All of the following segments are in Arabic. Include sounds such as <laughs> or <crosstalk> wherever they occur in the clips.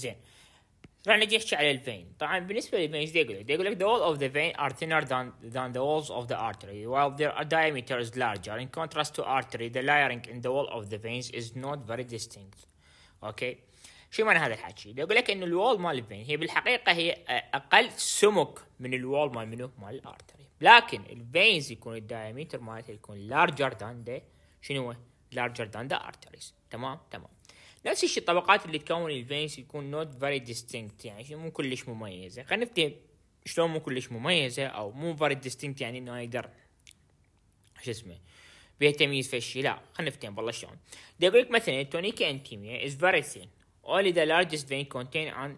زين راح نجي نحكي على الفين طبعا بالنسبه للفين ايش يقول لك؟ يقول لك the wall of the vein are thinner than, than the walls of the artery while their diameter is larger in contrast to artery the layering in the wall of the veins is not very distinct اوكي شو معنى هذا الحكي؟ يقول لك ان الوول مال الفين هي بالحقيقه هي اقل سمك من الوول مال منو؟ مال الارتري لكن الفينز يكون الدايمتر مالتها يكون لارجر ذان ذا شنو هو؟ لارجر ذان ذا ارتريز تمام تمام نفس الشيء الطبقات اللي تكون الفينس يكون نوت فيري ديستينكت يعني شيء مو كلش مميزه خلينا نفتي شلون مو كلش مميزه او مو فيري ديستينكت يعني انه يقدر شو اسمه بيها تمييز في الشيء لا خلينا نفتي والله شلون يقول لك مثلا التونيكا انتيميا از فيري ثين only the largest vein contain an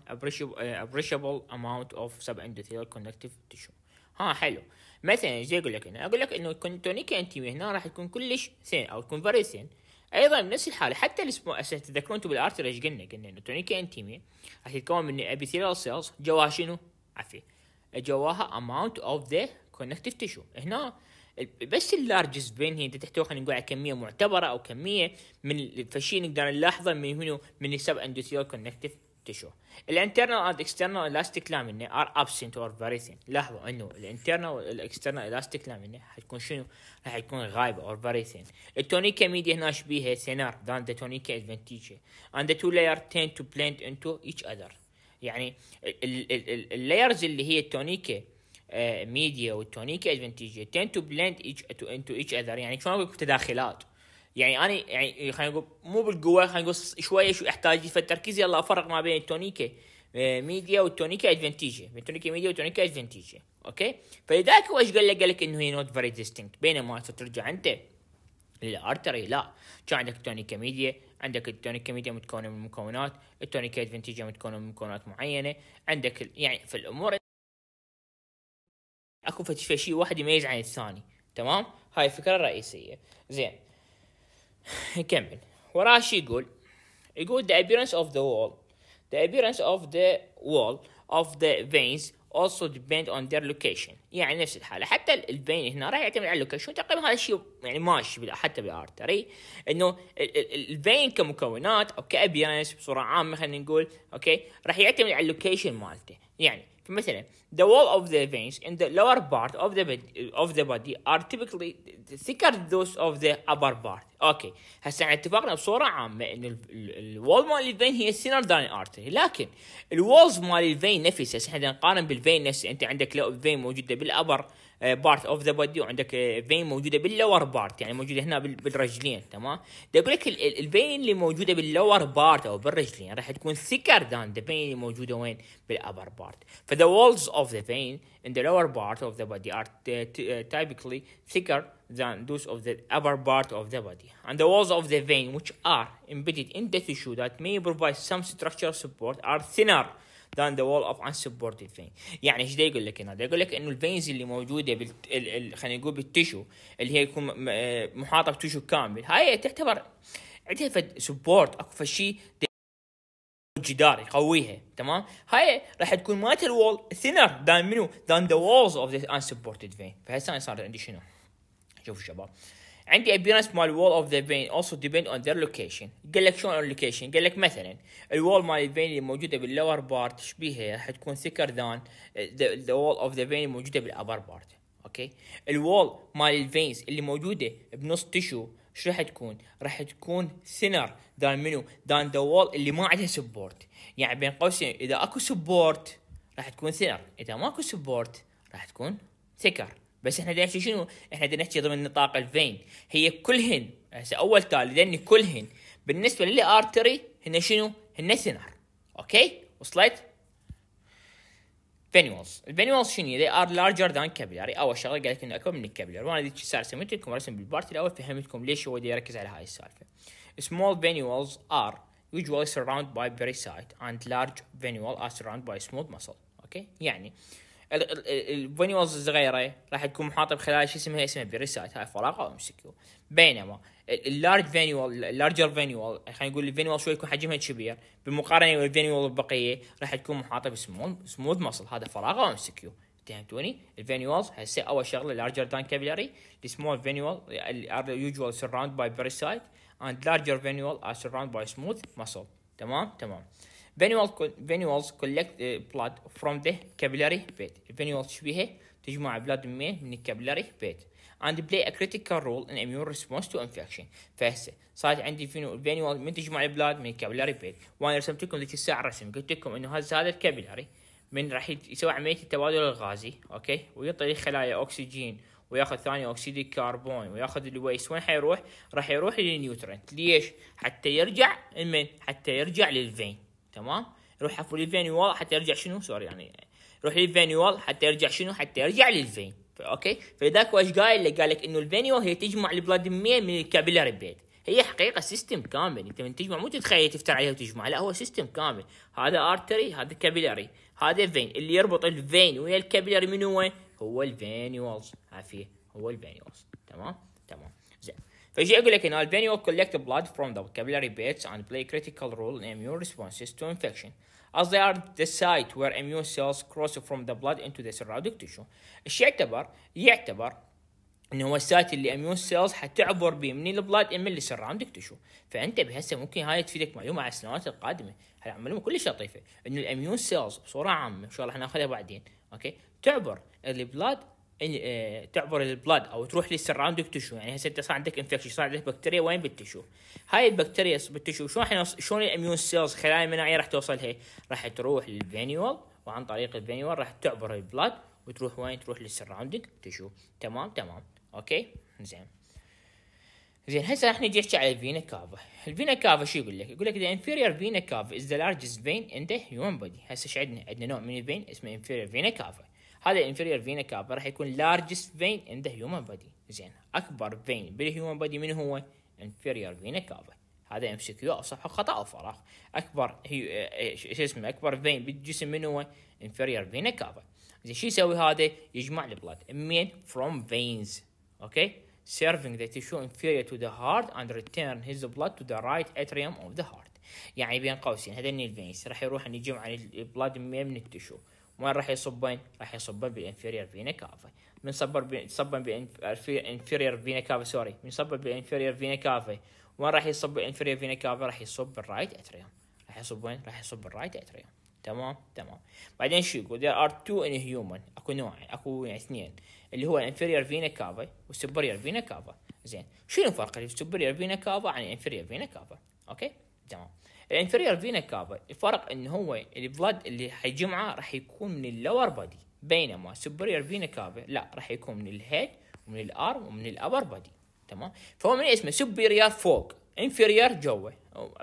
appreciable amount of subendothelial connective tissue ها حلو مثلا زي اقول لك انا اقول لك انه التونيكا انتيميا هنا راح تكون كلش ثين او تكون فيري ثين ايضا بنفس الحاله حتى الاسبوع هسه تذكرون انتم بالارتر ايش قلنا؟ قلنا انه التونيكا انتيميا راح يتكون من ابيثيريال سيلز جواها شنو؟ عفي جواها اماونت اوف ذا كونكتيف تيشو هنا بس اللارجست بين هي انت تحتوي خلينا نقول على كميه معتبره او كميه من الفشي نقدر نلاحظه من هنا من السب اندوثيريال كونكتيف تشو الانترنال اند اكسترنال الاستيك لامينة ار ابسنت اور فيري ثين لاحظوا انه الانترنال والاكسترنال الاستيك لامينة حتكون شنو؟ راح يكون غايبة اور فيري ثين التونيكا ميديا هنا شبيها ثينر ذان ذا تونيكا advantage اند ذا تو لاير تين تو blend انتو ايتش اذر يعني اللايرز اللي هي التونيكا ميديا والتونيكا ادفانتيج تين تو blend ايتش تو into each other يعني شلون اقول آه، يعني تداخلات يعني انا يعني خلينا نقول مو بالقوه خلينا نقول شويه شو احتاج فالتركيز يلا افرق ما بين التونيكا آه، ميديا والتونيكا ادفنتيجيا بين تونيكا ميديا وتونيكا ادفنتيجيا اوكي فلذلك هو ايش قال لك؟ قال لك انه هي نوت فيري ديستنكت بينما ترجع انت للارتري لا كان عندك تونيكا ميديا عندك التونيكا ميديا متكونه من مكونات التونيكا ادفنتيجيا متكونه من مكونات معينه عندك يعني في الامور اكو فشيء واحد يميز عن الثاني تمام هاي الفكره الرئيسيه زين نكمل <laughs> وراه شي يقول يقول the appearance of the wall the appearance of the wall of the veins also depend on their location يعني نفس الحاله حتى البين هنا راح يعتمد على اللوكيشن تقريبا هذا الشيء يعني ماشي حتى بالارتري انه البين كمكونات او كابيرنس بصوره عامه خلينا نقول اوكي راح يعتمد على اللوكيشن مالته يعني فمثلا the wall of the veins in the lower part of the body, of the body are typically thicker than those of the upper part. اوكي هسه احنا اتفقنا بصوره عامه ان ال wall مال الفين هي thinner than the artery لكن ال walls مال الفين نفسها احنا نقارن بالفين نفسها انت عندك لو فين موجوده بالابر بارت اوف ذا بودي وعندك فين موجوده باللور بارت يعني موجوده هنا بالرجلين تمام يقول لك الفين اللي موجوده باللور بارت او بالرجلين راح تكون thicker than the vein اللي موجوده وين بالابر بارت فذا walls of the vein in the lower part of the body are typically thicker than those of the upper part of the body. And the walls of the vein, which are embedded in the tissue that may provide some structural support, are thinner than the wall of unsupported veins يعني ايش يقول لك هنا؟ يقول لك انه الفينز اللي موجوده بال خلينا نقول بالتشو اللي هي يكون آه، محاطه بتشو كامل هاي تعتبر عندها فد سبورت اكو فشي جدار يقويها تمام هاي راح تكون مات الوول ثينر دان منو دان ذا وولز اوف ذا unsupported فين فهسه صار عندي شنو شوفوا شباب عندي ابيرنس مال وول اوف ذا فين اوسو ديبند اون ذير لوكيشن قال لك شلون اللوكيشن قال لك مثلا الوول مال الفين اللي موجوده باللور بارت شبيها راح تكون ثيكر ذان ذا وول اوف ذا فين موجوده الموجوده بالابر بارت اوكي الوول مال الفينز اللي موجوده بنص تشو شو راح تكون؟ راح تكون ثينر ذان منو؟ ذان ذا وول اللي ما عندها سبورت، يعني بين قوسين اذا اكو سبورت راح تكون ثينر، اذا ماكو سبورت راح تكون ثيكر. بس احنا بدنا نحكي شنو؟ احنا بدنا نحكي ضمن نطاق الفين هي كلهن هسه اول تالي لان كلهن بالنسبه للارتري هن شنو؟ هن ثنر اوكي؟ وصلت؟ فينيولز الفينيولز شنو they ار لارجر ذان capillary اول شغله قال لك انه اكبر من الكابيلاري وانا ذيك الساعه سميت لكم رسم بالبارت الاول فهمتكم ليش هو يركز على هاي السالفه small venules are usually surrounded by very side and large venule are surrounded by smooth muscle اوكي يعني الفانيولز الصغيره راح تكون محاطه بخلال شو اسمها اسمها بريسات هاي فراغ او كيو بينما اللارج فانيول اللارجر فانيول خلينا نقول الفانيول شوي يكون حجمها كبير بالمقارنه والفانيول البقيه راح تكون محاطه بسمول سموث مسل هذا فراغ او كيو فهمتوني الفانيولز هسه اول شغله لارجر دان كابلري السمول فانيول ار يوجوال سراوند باي بريسايت اند لارجر فانيول ار سراوند باي سموث مسل تمام تمام Venules, venules collect blood from the capillary bed. Venules شبيهة تجمع بلاد من من الكابيلاري بيت and play a critical role in immune response to infection فهسه صارت عندي فينول من تجمع البلاد من الكابيلاري بيت وانا رسمت لكم ذيك الساعه رسم قلت لكم انه هذا هذا الكابيلاري من راح يسوي عمليه التبادل الغازي اوكي ويعطي خلايا اكسجين وياخذ ثاني اكسيد الكربون وياخذ الويس وين حيروح؟ راح يروح للنيوترنت ليش؟ حتى يرجع لمن؟ حتى يرجع للفين تمام يروح حفو للفينيوال حتى يرجع شنو سوري يعني للفين للفينيوال حتى يرجع شنو حتى يرجع للفين اوكي فلذلك واش قايل قال لك انه الفينيوال هي تجمع البلاد من الكابيلاري بيت هي حقيقه سيستم كامل انت من تجمع مو تتخيل تفتر عليها وتجمع لا هو سيستم كامل هذا ارتري هذا كابيلاري هذا فين اللي يربط الفين ويا الكابيلاري من هو هو الفينيولز عافيه هو الفينيولز تمام تمام فيجي يقول لك ان البانيو collect blood from the vocabulary bits and play critical role in immune responses to infection as they are the site where immune cells cross from the blood into the surrounding tissue ايش يعتبر يعتبر انه هو السايت اللي immune cells حتعبر به من البلاد ام اللي surrounding tissue. فانت بهسه ممكن هاي تفيدك معلومه على السنوات القادمه هاي معلومه كلش لطيفه انه immune cells بصوره عامه ان شاء الله حناخذها بعدين اوكي تعبر البلاد يعني، آه، تعبر البلاد او تروح للسراوندينج تشو يعني هسه انت صار عندك انفكشن صار عندك بكتيريا وين بالتشو هاي البكتيريا بالتشو شلون احنا شلون الاميون سيلز خلايا المناعيه راح توصلها راح تروح للفينيول وعن طريق الفينيول راح تعبر البلاد وتروح وين تروح للسراوندينج تشو تمام تمام اوكي زين زين هسه راح نجي نحكي على الفينا كافا الفينا كافا شو يقول لك يقول لك ذا انفيرير فينا كافا از ذا لارجست فين ان ذا هيومن بودي هسه ايش عندنا عندنا نوع من الفين اسمه انفيرير فينا كافا هذا الانفيرير فينا كافا راح يكون لارجست فين ان ذا هيومن بادي زين اكبر فين بالهيومن بادي من هو انفيريور فينا كافا هذا ام سي كيو او صفحه خطا او فراغ اكبر هي آه، آه، شو اسمه اكبر فين بالجسم من هو انفيريور فينا كافا زين شو يسوي هذا يجمع البلاد منين فروم فينز اوكي serving the tissue inferior to the heart and return his blood to the right atrium of the heart يعني بين قوسين هذين الفينز راح يروح يجمع البلاد من التشو وين راح يصبين؟ راح يصبين بالانفيرير فينا كافا صبر صبن بالانفيرير فينا كافا سوري من بنصبن بالانفيرير فينا كافا وين راح يصب الانفيرير فينا كافا راح يصب بالرايت اتريوم راح يصب وين؟ راح يصب بالرايت اتريوم تمام تمام بعدين شو يقول there are two in human اكو نوعين اكو يعني اثنين اللي هو الانفيرير فينا كافا والسوبريور فينا كافا زين شنو الفرق السوبريور فينا كافا عن الانفيرير فينا كافا اوكي تمام الانفيريال يعني فينا كافا الفرق ان هو البلد اللي حيجمعه راح يكون من اللور بادي بينما سوبريور فينا كافا لا راح يكون من الهيد ومن الارم ومن الابر بادي تمام فهو من اسمه سوبريور فوق انفيريور جوا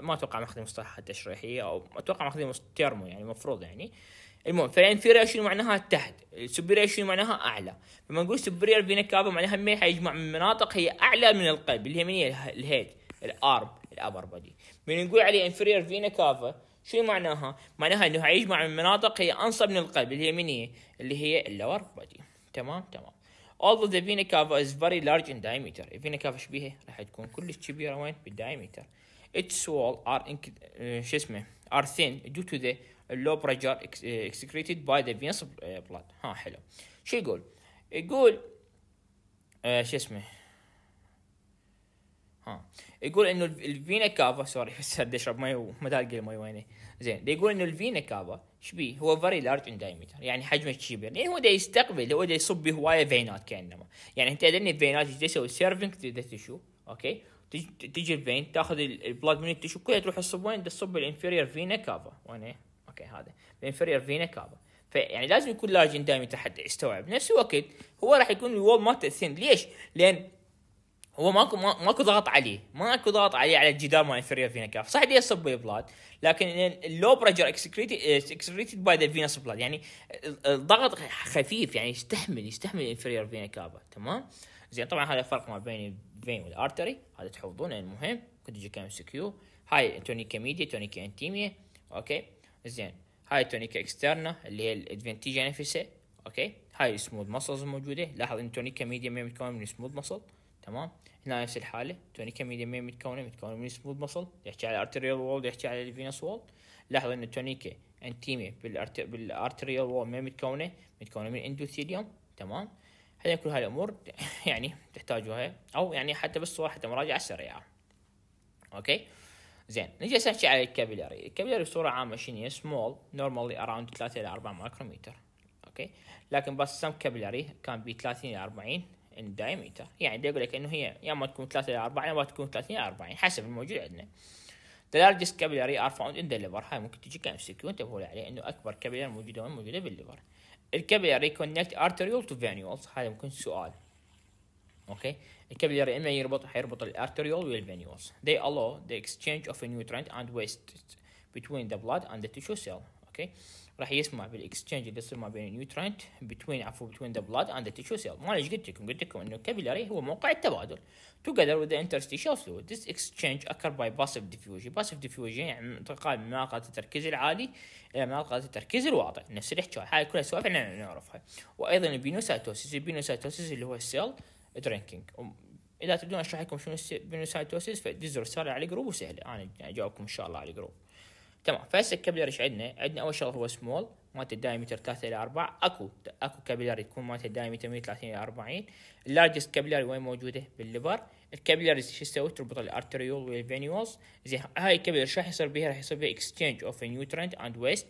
ما اتوقع ماخذين مصطلحات تشريحيه او اتوقع ماخذين تيرمو يعني المفروض يعني المهم فالانفيريور شنو معناها تحت السوبريور شنو معناها اعلى لما نقول سوبريور فينا كافا معناها ما حيجمع من مناطق هي اعلى من القلب اللي هي من الهيد الارم الابر بودي من نقول عليه انفيرير فينا كافا شو معناها؟ معناها انه هيجمع من مناطق هي انصب من القلب اللي هي من هي؟ اللي هي اللور بودي تمام تمام although the vena cava is very large in diameter vena cava شبيهه راح تكون كلش كبيره وين بالدايمتر its wall are آه، شو اسمه are thin due to the low pressure آه، excreted by the venous blood ها حلو شو يقول؟ يقول آه، شو اسمه آه. <laughs> يقول انه الفينا كافا سوري بس اشرب مي وما تلقى المي ويني زين يقول انه الفينا كافا شبيه هو فري لارج ان دايمتر يعني حجمه كبير يعني هو دا يستقبل هو دا يصب هوايه فينات كانما يعني انت تدري الفينات ايش تسوي سيرفنج تشو اوكي تجي الفين تاخذ البلاد من التشو كلها تروح تصب وين تصب الانفيرير فينا كافا وين اوكي هذا الانفيرير فينا كافا فيعني لازم يكون لارج ان دايمتر حتى يستوعب نفس الوقت هو راح يكون الوول مالته ثين ليش؟ لان هو ماكو ماكو ضغط عليه ماكو ضغط عليه على الجدار مال انفيريور فينا كاف صح يصب بلاد لكن اللو بريجر اكسكريتد باي ذا فينس بلاد يعني الضغط خفيف يعني يستحمل يستحمل الانفيريور فينا كافا تمام زين طبعا هذا الفرق ما بين الفين والارتري هذا تحفظونه المهم كنت اجي كام سكيو هاي تونيكا ميديا تونيكا انتيميا اوكي زين هاي تونيكا اكسترنا اللي هي الادفنتيجا نفسها اوكي هاي السموث مسلز موجوده لاحظ ان تونيكا ميديا متكون من سموث ماسلز تمام هنا نفس الحاله تونيكا ميديا مين متكونه متكونه من سموث مصل يحكي على الارتريال وول يحكي على الفينوس وول لاحظ ان تونيكا انتيمي بالارت... بالارتريال وول مين متكونه متكونه من اندوثيليوم تمام هذه كل هاي الامور <laughs> يعني تحتاجوها او يعني حتى بس صور حتى مراجعه سريعه اوكي زين نجي هسه نحكي على الكابيلاري الكابيلاري بصوره عامه شنو سمول نورمالي اراوند 3 الى 4 مايكرومتر اوكي لكن بس سم كابيلاري كان ب 30 الى 40 ان diameter يعني دي يقول لك انه هي يا اما تكون 3 الى 4 يا اما تكون 30 الى 40 يعني حسب الموجود عندنا The largest capillary are found in the liver هاي ممكن تجي كامسكيو انتبهوا عليه انه اكبر capillary موجوده وين موجوده بالليفر الكابيلاري connect arterial to venules هذا ممكن سؤال اوكي الكابيلاري اما يربط حيربط الارتريول والفينيولز they allow the exchange of nutrient and waste between the blood and the tissue cell اوكي راح يسمع بالاكسشينج اللي يصير ما بين النيوترينت بتوين عفوا بتوين ذا بلاد اند تيشو سيل ما ليش قلت لكم قلت لكم انه الكابيلاري هو موقع التبادل توجذر وذ انترستيشال فلويد ذيس اكسشينج اكر باي باسيف ديفيوجن باسيف ديفيوجن يعني انتقال من مناطق التركيز العالي الى مناطق التركيز الواطي نفس الحكايه هاي كلها سوالف احنا نعرفها وايضا البينوسايتوسيس البينوسايتوسيس اللي هو السيل درينكينج اذا تبدون اشرح لكم شنو البينوسايتوسيس فدزوا رساله على الجروب وسهله انا اجاوبكم ان شاء الله على الجروب تمام فهسه الكابلر ايش عندنا؟ عندنا اول شغله هو سمول مالته الدايمتر 3 الى 4 اكو اكو كابلر تكون مالته الدايمتر 130 الى 40 اللارجست كابلر وين موجوده؟ بالليفر الكابلري شو تسوي؟ تربط الارتريول والفينيولز زين هاي الكابلر شو راح يصير بها؟ راح يصير بها اكستشينج اوف نيوترنت اند ويست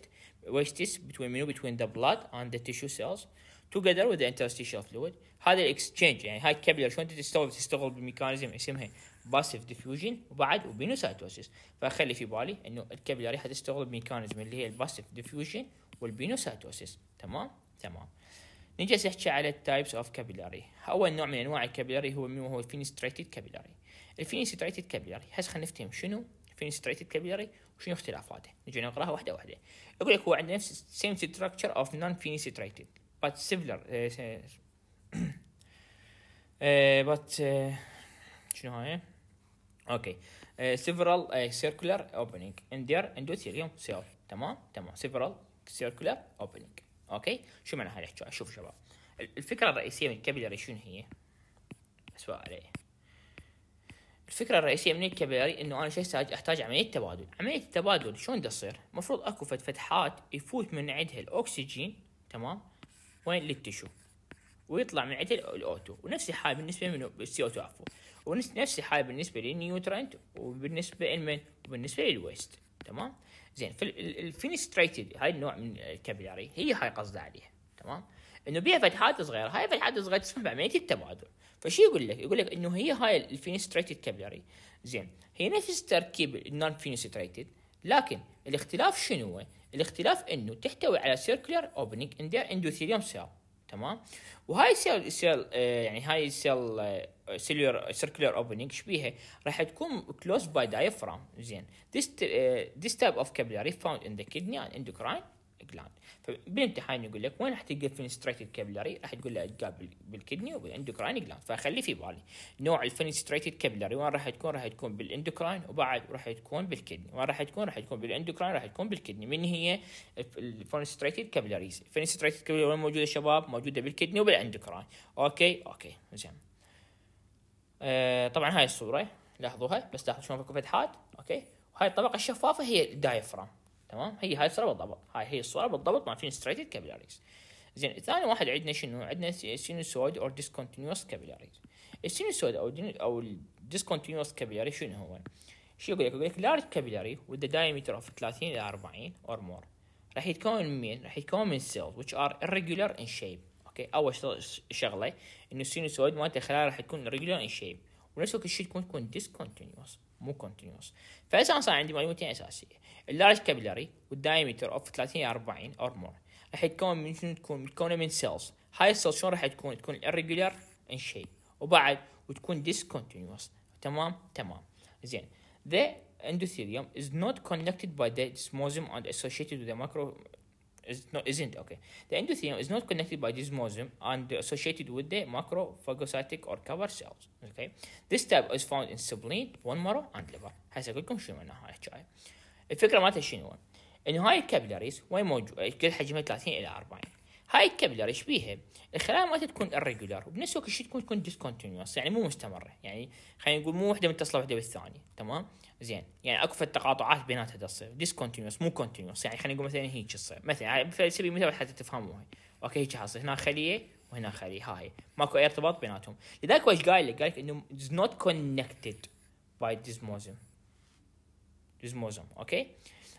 ويستس بتوين منو؟ بتوين ذا بلاد اند ذا تيشو سيلز توجذر وذ انترستيشال فلويد هذا الاكستشينج يعني هاي الكابلر شلون تستوعب تستغل بميكانيزم اسمها باسيف ديفيوجن وبعد وبينوسايتوسيس فخلي في بالي انه الكابيلاري حتستغل ميكانيزم اللي هي الباسيف ديفيوجن والبينوسايتوسيس تمام تمام نجي نحكي على التايبس اوف كابيلاري اول نوع من انواع الكابيلاري هو من هو الفينستريتد كابيلاري الفينستريتد كابيلاري هسه خلينا نفتهم شنو الفينستريتد كابيلاري وشنو اختلافاته نجي نقراها واحده واحده يقول لك هو عنده نفس سيم ستراكشر اوف نون فينستريتد بات سيفلر بات uh, شنو هاي؟ اوكي سيفرال سيركولار اوبننج اندير اندوثيليوم سيل تمام تمام سيفرال سيركولار اوبننج اوكي شو معنى الحكي شوف شباب الفكره الرئيسيه من الكابيلاري شنو هي؟ اسوا عليه الفكرة الرئيسية من الكابيلاري انه انا شو احتاج عملية تبادل، عملية التبادل شلون تصير؟ المفروض اكو فتحات يفوت من عندها الاكسجين تمام؟ وين للتشو ويطلع من عدة الاوتو ونفس الحال بالنسبه منه السي او تو عفوا ونفس الحال بالنسبه للنيوترنت وبالنسبه لمن وبالنسبه للويست تمام زين فالفينستريتد هاي النوع من الكابيلاري هي هاي قصده عليها تمام انه بيها فتحات صغيره هاي فتحات صغيره تسمح بعمليه التبادل فشو يقول لك يقول لك انه هي هاي الفينستريتد كابيلاري زين هي نفس تركيب النون فينستريتد لكن الاختلاف شنو هو الاختلاف انه تحتوي على سيركلر اوبننج اندر اندوثيليوم سيل تمام وهاي سيل سيل آه، يعني هاي سيل سيلير سيركلر اوبننج ايش بيها راح تكون كلوز باي دايفرام زين this uh, تايب اوف of فاوند ان ذا كيدني اند اندوكراين جلاند فبالامتحان يقول لك وين راح تلقى فينستريتد كابلري راح تقول له تلقاه بالكدني وبالاندوكراين جلاند فخلي في بالي نوع الفينستريتد كابلري وين راح تكون راح تكون بالاندوكراين وبعد راح تكون بالكدني وين راح تكون راح تكون بالاندوكراين راح تكون بالكدني من هي الفينستريتد كابلريز الفينستريتد وين موجوده شباب موجوده بالكدني وبالاندوكراين اوكي اوكي زين آه، طبعا هاي الصوره لاحظوها بس لاحظوا شلون فتحات اوكي هاي الطبقه الشفافه هي الدايفرام تمام هي هاي الصوره بالضبط هاي هي الصوره بالضبط ما في ستريتد كابيلاريز زين ثاني واحد عندنا شنو عندنا سينوسويد اور ديسكونتينوس كابيلاريز السينوسويد او او الديسكونتينوس كابيلاري شنو هو شو يقول لك يقول لك لارج كابيلاري وذ دايمتر اوف 30 الى 40 اور مور راح يتكون من مين راح يتكون من سيلز which are irregular in shape اوكي اول شغله انه السينوسويد مالته خلال راح تكون irregular in shape ونفس الوقت الشيء تكون تكون discontinuous مو كونتينوس فاساسا عندي معلومتين اساسيه اللارج كابلري والدايمتر اوف 30 40 اور مور راح يتكون من شنو تكون متكونه من سيلز هاي السيلز شلون راح تكون تكون irregular ان شيء وبعد وتكون discontinuous تمام تمام زين the endothelium is not connected by the desmosum and associated with the macro is no, isn't okay. The endothelium is not connected by desmosum and associated with the macrophagocytic or cover cells. Okay, this type is found in spleen, bone marrow, and liver. هسه اقول لكم شنو معناها high الشاي. الفكره مالته شنو؟ انه هاي الكابلاريز وين موجود؟ كل حجمها 30 الى 40. هاي الكابلر ايش بيها؟ الخلايا ما تكون irregular وبنفس الوقت الشيء تكون تكون discontinuous يعني مو مستمره يعني خلينا نقول مو وحده متصله وحده بالثانيه تمام؟ زين يعني اكو تقاطعات بيناتها تصير discontinuous مو continuous يعني خلينا نقول مثلا هيك تصير مثلا يعني على سبيل المثال حتى تفهموها اوكي هيك حاصل هنا خليه وهنا خليه هاي ماكو اي ارتباط بيناتهم لذلك وش قايل لك؟ قايل لك انه از نوت كونكتد باي ديزموزم ديزموزم اوكي؟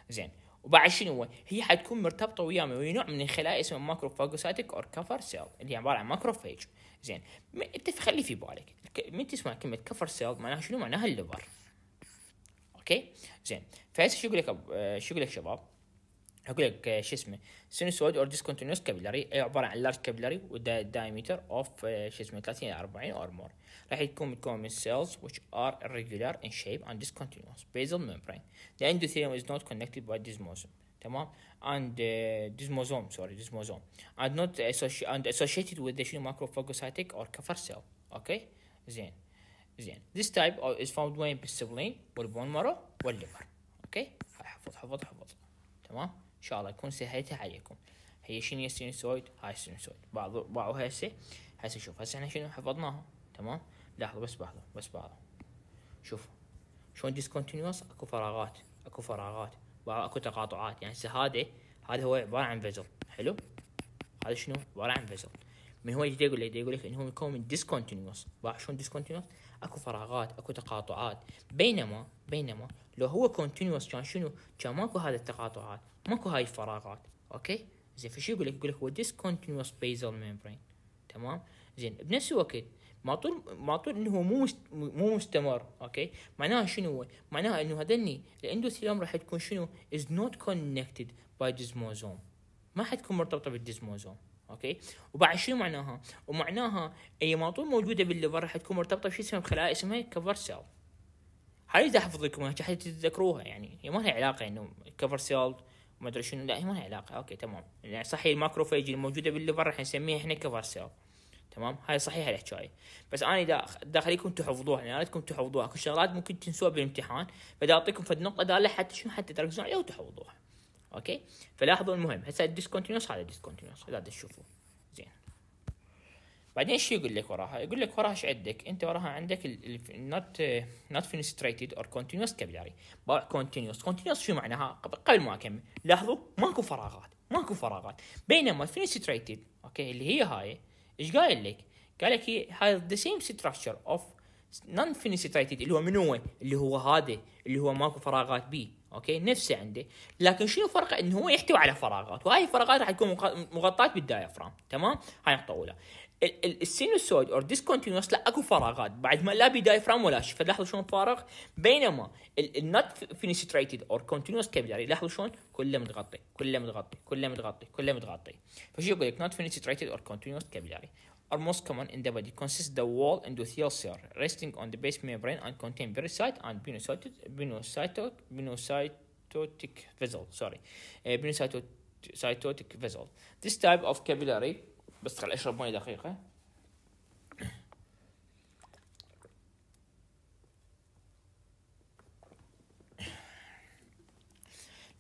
زين وبعد شنو هي حتكون مرتبطه وياهم من نوع من الخلايا اسمه ماكروفاجوسايتك اور كفر سيل اللي عباره عن ماكروفاج زين انت خلي في بالك من تسمع كلمه كفر سيل معناها شنو معناها الليفر اوكي زين فهسه شو يقول لك آه، شو يقول لك شباب هقول لك شو اسمه سينوسويد اور ديسكونتينوس كابيلاري عباره عن لارج كابيلاري ودا دايمتر اوف شو اسمه 30 الى 40 اور مور راح يكون متكون من cells which are irregular in shape and discontinuous basal membrane the endothelium is not connected by desmosome تمام and uh, desmosome sorry desmosome and not associ and associated with the macrophagocytic or cover cell اوكي زين زين this type is found وين بالسبلين والبون marrow والليفر اوكي حفظ حفظ حفظ تمام ان شاء الله يكون سهلتها عليكم هي شنو هي السينسويد هاي السينسويد بعض باعوا هسه هسه شوف هسه احنا شنو حفظناها تمام لاحظوا بس بلاحظوا بس بلاحظوا شوف شلون ديسكونتينوس اكو فراغات اكو فراغات اكو تقاطعات يعني هسه هذا هذا هو عباره عن فيزل حلو هذا شنو عباره عن فيزل من هو يجي يقول لك يقول لك انه هو يكون من ديسكونتينوس شلون ديسكونتينوس اكو فراغات اكو تقاطعات بينما بينما لو هو كونتينوس كان شنو كان ماكو هذه التقاطعات ماكو هاي الفراغات اوكي زين فشو يقول لك يقول لك هو ديسكونتينوس بيزل ميمبرين تمام زين بنفس الوقت ما طول ما طول انه مو مو مستمر اوكي معناها شنو هو معناها انه هذني الاندوثيلام راح تكون شنو از نوت كونكتد باي ديزموزوم ما حتكون مرتبطه بالديزموزوم اوكي وبعد شنو معناها ومعناها اي ما موجوده بالليفر راح تكون مرتبطه بشيء اسمه بخلايا اسمها كفر سيل هاي اذا احفظ لكم حتى تتذكروها يعني هي ما لها علاقه انه كفر سيل ما ادري شنو لا هي ما لها علاقه اوكي تمام يعني صحيح الماكروفاج الموجوده بالليفر راح نسميها احنا كفر سيل تمام هاي صحيحه الحكايه بس انا اذا اخليكم تحفظوها يعني اريدكم تحفظوها اكو شغلات ممكن تنسوها بالامتحان فدا اعطيكم فد نقطه داله حتى شنو حتى تركزون عليها وتحفظوها اوكي فلاحظوا المهم هسه الديسكونتينوس هذا الديسكونتينوس هذا تشوفوه زين بعدين شو يقول لك وراها يقول لك وراها ايش عندك انت وراها عندك النوت نوت فينستريتد اور كونتينوس كابيلاري باوع كونتينوس كونتينوس شو معناها قبل ما اكمل لاحظوا ماكو فراغات ماكو فراغات بينما فينستريتد اوكي اللي هي هاي ايش قايل لك قال لك هي هاي ذا سيم ستراكشر اوف نون فينيسيتايتد اللي هو من هو اللي هو هذا اللي هو ماكو فراغات بي اوكي نفسه عنده لكن شنو الفرق انه هو يحتوي على فراغات وهاي الفراغات راح تكون مغطاه بالدايفرام تمام هاي نقطه اولى السينوسويد اور ديسكونتينوس لا اكو فراغات بعد ما لا بدايفرام ولا شيء فلاحظوا شلون فارغ بينما النوت فينيستريتد اور كونتينوس كابيلاري لاحظوا شلون كله متغطي كله متغطي كله متغطي كله متغطي فشو يقول لك نوت فينيستريتد اور كونتينوس كابيلاري are most common in the body consist the wall endothelial cell resting on the base membrane and contain pericyte and pinocytic pinocytic pinocytotic vessel sorry uh, pinocytotic vessel this type of capillary بس خل اشرب مي دقيقه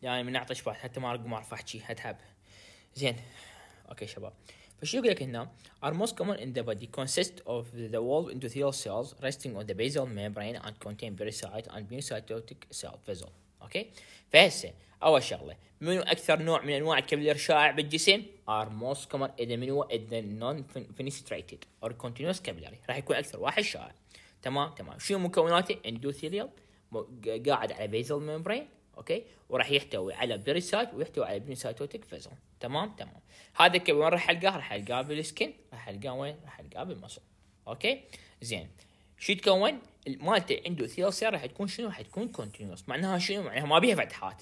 يعني من اعطش بعد حتى ما ما ارفع شيء هتعب زين اوكي شباب فشو يقول لك هنا are most common in the body consist of the wall endothelial cells resting on the basal membrane and contain pericyte and myocytotic cell vessel اوكي فهسه اول شغله منو اكثر نوع من انواع الكبلير شائع بالجسم are most common اذا منو اذا non penetrated or continuous capillary راح يكون اكثر واحد شائع تمام تمام شنو مكوناته endothelial قاعد على basal membrane اوكي وراح يحتوي على بيريسايت ويحتوي على بنيسايتوتيك فيزون تمام تمام هذا وين راح القاه راح القاه بالسكن راح القاه وين راح القاه بالمصل اوكي زين شو يتكون مالته عنده ثيل سيل راح تكون شنو راح تكون كونتينوس معناها شنو معناها ما بيها فتحات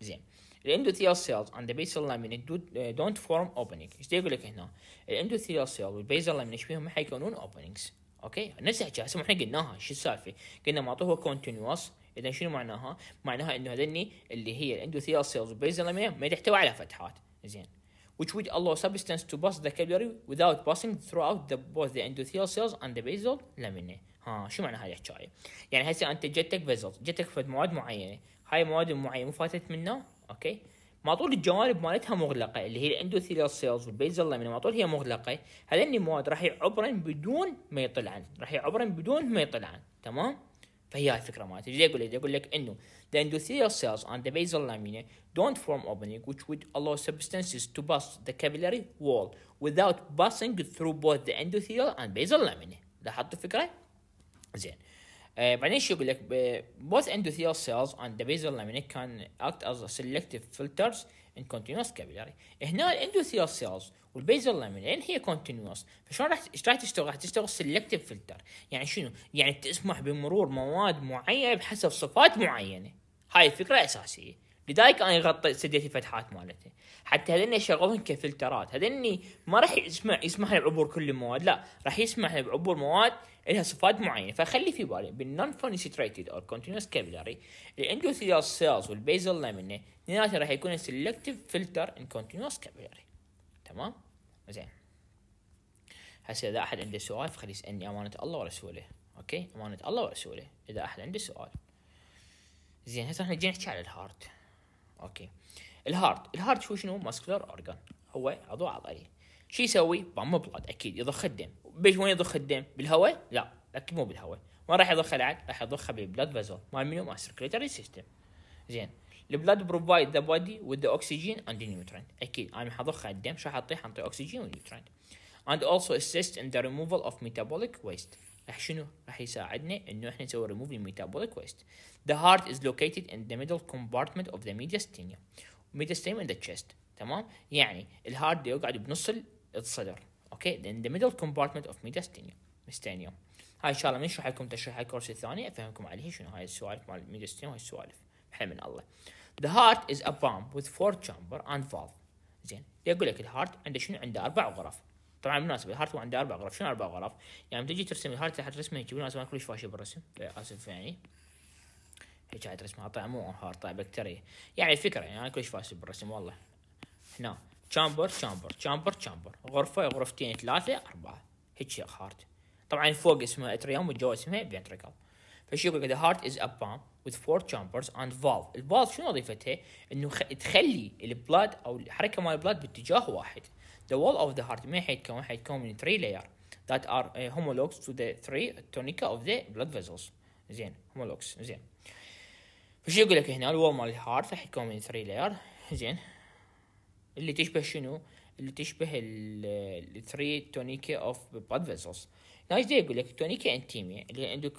زين الاندوثيال سيلز ذا البيزل لامين دونت فورم اوبننج ايش يقول لك هنا الاندوثيال سيلز والبيزل لامين ايش فيهم ما حيكونون اوبننجز اوكي نفس الحكي هسه احنا قلناها شو السالفه قلنا معطوه كونتينوس اذا شنو معناها؟ معناها انه هذني اللي هي الاندوثيال سيلز بيزلمية ما تحتوي على فتحات زين which would allow substance to pass the capillary without passing throughout the, both the endothelial cells and the basal laminae. ها شو معنى هاي الحكاية؟ يعني هسه انت جتك فيزلز جتك فد مواد معينة، هاي مواد معينة مو فاتت منها، اوكي؟ ما طول الجوانب مالتها مغلقة اللي هي الاندوثيليال سيلز والبيزل لامينا ما طول هي مغلقة، هذني المواد راح يعبرن بدون ما يطلعن، راح يعبرن بدون ما يطلعن، تمام؟ فهي هاي الفكره مالته زي يقول لك يقول لك انه the endothelial cells on the basal lamina don't form opening which would allow substances to pass the capillary wall without passing through both the endothelial and basal lamina لاحظتوا الفكره زين آه بعدين شو يقول لك both endothelial cells on the basal lamina can act as selective filters in continuous capillary هنا endothelial cells والبيزل لاين لان هي كونتينوس فشلون راح ايش راح تشتغل؟ راح تشتغل سلكتيف فلتر يعني شنو؟ يعني تسمح بمرور مواد معينه بحسب صفات معينه هاي الفكره الاساسيه لذلك انا غطيت سديت الفتحات مالته حتى هذني اشغلهم كفلترات هذني ما راح يسمع يسمح لي بعبور كل المواد لا راح يسمح لي بعبور مواد لها صفات معينه فخلي في بالي بالنون فونستريتد او كونتينوس كابيلاري الاندوثيال سيلز والبيزل لامينه اثنيناتهم راح يكون سلكتيف فلتر ان كونتينوس كابلري تمام زين هسه اذا احد عنده سؤال فخلي يسالني امانه الله ورسوله اوكي امانه الله ورسوله اذا احد عنده سؤال زين هسه احنا جينا نحكي على الهارت اوكي الهارت الهارت شو شنو ماسكولار اورجان هو عضو عضلي شو يسوي بام بلاد اكيد يضخ الدم بيش وين يضخ الدم بالهواء لا اكيد مو بالهواء ما راح يضخ العقل راح يضخها بالبلاد فازول مال منو ما سيركليتري سيستم زين البلاد بروفايد ذا بودي وذ ذا اوكسجين اند نيوترين اكيد انا حضخ الدم شو حطيه حنطي اوكسجين ونيوترين and also assist in the removal of metabolic waste راح شنو راح يساعدنا انه احنا نسوي ريموف للميتابوليك ويست the heart is located in the middle compartment of the mediastinum mediastinum ان the chest تمام يعني الهارت يقعد بنص الصدر اوكي in the middle compartment of mediastinum مستنيوم هاي ان شاء الله بنشرح لكم تشريح الكورس الثاني افهمكم عليه شنو هاي السوالف مال الميدستين وهاي السوالف بحلم من الله The heart is a pump with four chamber and valve. زين يقول لك الهارت عنده شنو عنده اربع غرف طبعا بالمناسبه الهارت عنده اربع غرف شنو اربع غرف؟ يعني تجي ترسم الهارت تحت رسمه هيك بالمناسبه انا كلش فاشل بالرسم اسف يعني هيك قاعد ترسمها طبعا مو هارت طبعا بكتيريا يعني الفكره يعني انا كلش فاشل بالرسم والله هنا chamber chamber chamber chamber غرفه غرفتين ثلاثه اربعه هيك هارت طبعا فوق اسمها اتريوم والجوا اسمها بنتريكل فشو يقول لك the heart is a pump with four chambers and valve الفالف شنو وظيفته انه تخلي البلاد او الحركه مال البلاد باتجاه واحد the wall of the heart من حيتكون حيتكون من 3 layer that are uh, homologs to the three tonica of the blood vessels زين homologs زين فشو يقول لك هنا الوول مال الهارت راح يكون من 3 لاير زين اللي تشبه شنو اللي تشبه ال 3 تونيكا اوف بلاد فيزلز نايس دي يقول لك تونيكا انتيميا اللي هي اندو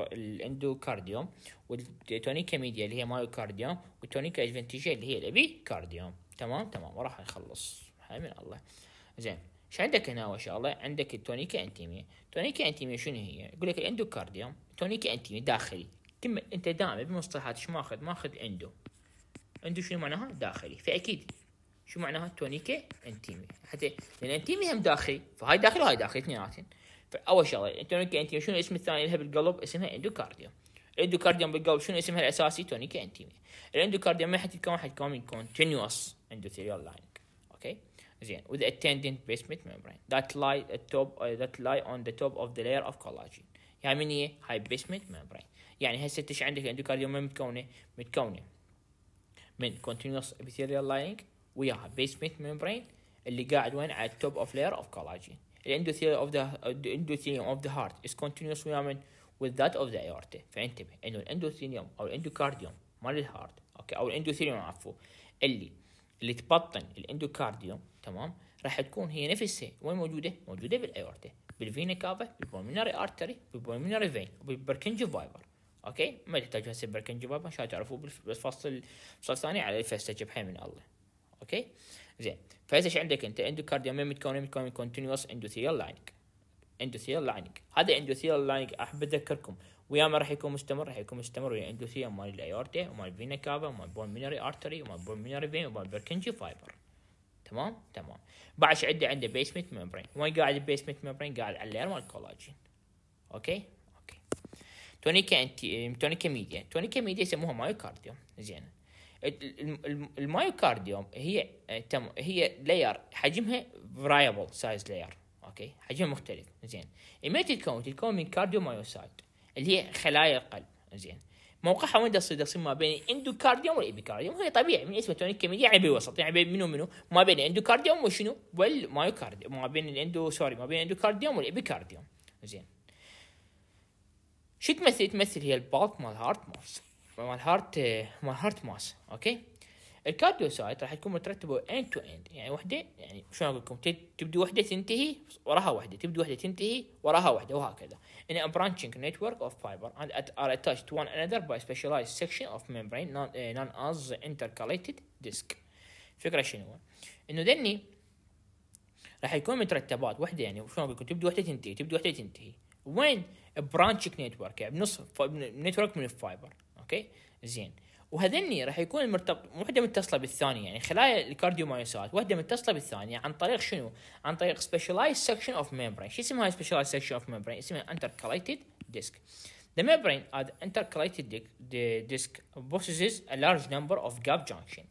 الاندوكارديوم والتونيكا ميديا اللي هي مايو كارديوم والتونيكا ادفنتيجيا اللي هي الابي كارديوم تمام تمام وراح نخلص من الله زين شو عندك هنا ما شاء الله عندك التونيكا انتيميا تونيكا انتيميا شنو هي يقول لك الاندوكارديوم تونيكا انتيميا داخلي كم انت دائما بمصطلحات شو ماخذ ماخذ اندو اندو شنو معناها داخلي فاكيد شو معناها تونيكا انتيميا حتى لان انتيميا هم داخلي فهاي داخلي وهاي داخلي اثنيناتهم فاول شغله تونيكا انتي شنو الاسم الثاني لها بالقلب اسمها اندوكارديوم الاندوكارديوم بالقلب شنو اسمها الاساسي تونيكا انتي. الاندوكارديوم ما حتتكون حتتكون من كونتينوس اندوثيريال لاينك. اوكي زين with اتندنت بيسمنت ميمبرين ذات لاي at ذات لاي اون ذا توب اوف ذا لاير اوف كولاجين. of collagen يعني من هي هاي بيسمنت ميمبرين. يعني هسه ايش عندك الاندوكارديوم متكونه متكونه من continuous ابيثيريال لاينك وياها بيسمنت ميمبرين اللي قاعد وين على التوب اوف لاير اوف كولاجين الاندوثيليوم اوف ذا الاندوثيليوم اوف ذا هارت از كونتينوس ويامن with that of the aorta فانتبه انه الاندوثيليوم او الاندوكارديوم مال الهارت اوكي او الاندوثيليوم عفوا اللي اللي تبطن الاندوكارديوم تمام راح تكون هي نفسها وين موجوده؟ موجوده بالايورتا بالفينا كافا بالبولمينري ارتري بالبولمينري فين وبالبركنجي فايبر اوكي ما تحتاج هسه بركنجي فايبر عشان تعرفوه بالفصل الفصل الثاني على الفستج بحي من الله اوكي زين فاذا ايش عندك انت اندوكارديوم ميميكون كونتينوس اندوثيال لاينك اندوثيال لاينك هذا اندوثيال لاينك احب اذكركم ويا ما راح يكون مستمر راح يكون مستمر ويا يعني اندوثيال مال الايورتا ومال فينا كافا ومال ميناري ارتري ومال ميناري فين ومال بيركنجي فايبر تمام تمام بعد ايش عنده عنده بيسمنت ميمبرين وين قاعد البيسمنت ميمبرين قاعد على اللير مال الكولاجين اوكي اوكي تونيكا انتي تونيكا ميديا تونيكا ميديا يسموها مايوكارديوم زين المايوكارديوم هي آه، تم هي لاير حجمها فرايبل سايز لاير اوكي حجمها مختلف زين ايمتى الكون تتكون من مايوسايد اللي هي خلايا القلب زين موقعها وين تصير تصير ما بين الاندوكارديوم والايبيكارديوم هي طبيعي من اسمه تونيك يعني بالوسط يعني بين منو منو ما بين الاندوكارديوم وشنو والمايوكارديوم ما بين الاندو سوري ما بين الاندوكارديوم والايبيكارديوم زين شو تمثل تمثل هي البالك مال هارت مالز مال هارت مال هارت ماس اوكي سايت راح تكون مترتبه اند تو اند يعني وحده يعني شلون اقول لكم تبدي وحده تنتهي وراها وحده تبدي وحده تنتهي وراها وحده وهكذا ان برانشنج نتورك اوف فايبر اند and at, are attached to one another by specialized section of membrane known, uh, known الفكره شنو انه ذني راح يكون مترتبات وحده يعني شلون اقول لكم تبدي وحده تنتهي تبدي وحده تنتهي وين برانشنج نتورك يعني بنص نتورك من الفايبر اوكي زين وهذني راح يكون المرتب وحده متصله بالثانيه يعني خلايا الكارديومايوسات وحده متصله بالثانيه عن طريق شنو؟ عن طريق سبيشلايز سكشن اوف ميمبرين، شو اسمها سبيشلايز سكشن اوف ميمبرين؟ اسمها انتركاليتد ديسك. ذا ميمبرين اد intercalated ديسك بوسيسز ا لارج نمبر اوف جاب جانكشن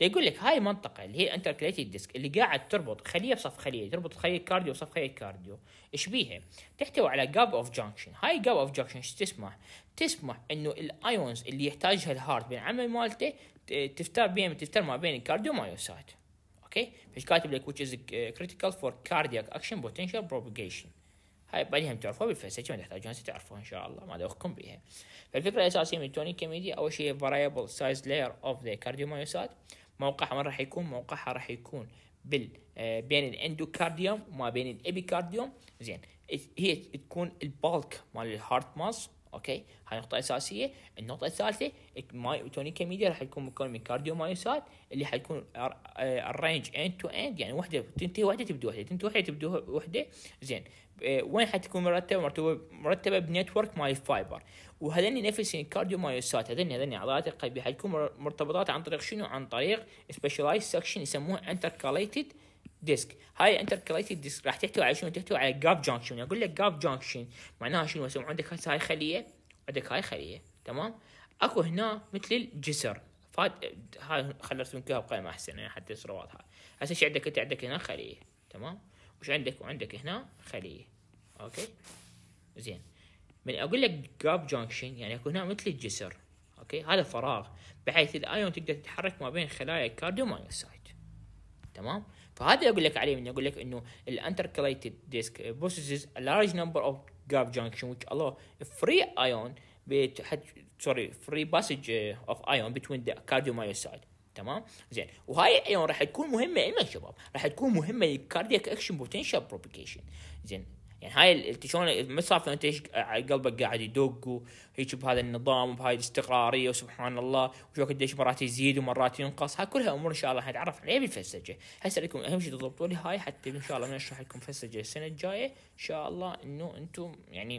يقول لك هاي المنطقة اللي هي انتركليتد ديسك اللي قاعد تربط خلية بصف خلية تربط خلية كارديو بصف خلية كارديو ايش بيها؟ تحتوي على جاب اوف جانكشن، هاي جاب اوف جانكشن ايش تسمح؟ تسمح انه الايونز اللي يحتاجها الهارت بالعمل مالته تفتر بين تفتر ما بين الكارديومايوسايت اوكي فايش كاتب لك which is uh, critical for cardiac action potential propagation هاي بعدين تعرفوها بالفلسفه ما تحتاجون تعرفوها ان شاء الله ما دوخكم بيها فالفكره الاساسيه من توني كيميدي اول شيء variable size layer of the cardiomyocyte موقعها وين راح يكون موقعها راح يكون بال uh, بين الاندوكارديوم وما بين الابيكارديوم زين هي تكون البالك مال الهارت ماس اوكي هاي نقطه اساسيه النقطه الثالثه ماي توني كميديا راح يكون مكون من كارديو مايوسات اللي حيكون الرينج اند تو اند يعني وحده تنتهي وحده تبدو وحده تنتهي وحده تبدو وحده زين آه، وين حتكون مرتبه مرتبه مرتبه بنتورك ماي فايبر وهذني نفس الكارديو مايوسات هذني هذني عضلات القلب حتكون مرتبطات عن طريق شنو عن طريق سبيشلايز سكشن يسموه انتركاليتد ديسك هاي انتركليتد ديسك راح تحتوي على شنو تحتوي على جاب جانكشن اقول لك جاب جانكشن معناها شنو اسوي عندك هاي خليه عندك هاي خليه تمام اكو هنا مثل الجسر فات هاي من كهرباء بقائمه احسن يعني حتى تصير واضحه هسه ايش عندك انت عندك هنا خليه تمام وش عندك وعندك هنا خليه اوكي زين من اقول لك جاب جانكشن يعني اكو هنا مثل الجسر اوكي هذا فراغ بحيث الايون تقدر تتحرك ما بين خلايا الكارديومايوسايت تمام فهذا اللي اقول لك عليه من اقول لك انه الانتركليتد ديسك possesses a large number of gap junction which allow a free سوري فري باسج اوف ايون بتوين ذا كارديومايوسايد تمام زين وهاي الايون راح تكون مهمه لنا شباب راح تكون مهمه للكاردياك اكشن بوتنشال بروبيجيشن زين يعني هاي شلون ما صار انت ايش قلبك قاعد يدق وهيك بهذا النظام وبهاي الاستقراريه وسبحان الله وشو قديش مرات يزيد ومرات ينقص هاي كلها امور ان شاء الله حنتعرف عليها بالفلسجه هسه لكم اهم شيء تضبطوا لي هاي حتى ان شاء الله نشرح لكم فلسجه السنه الجايه ان شاء الله انه انتم يعني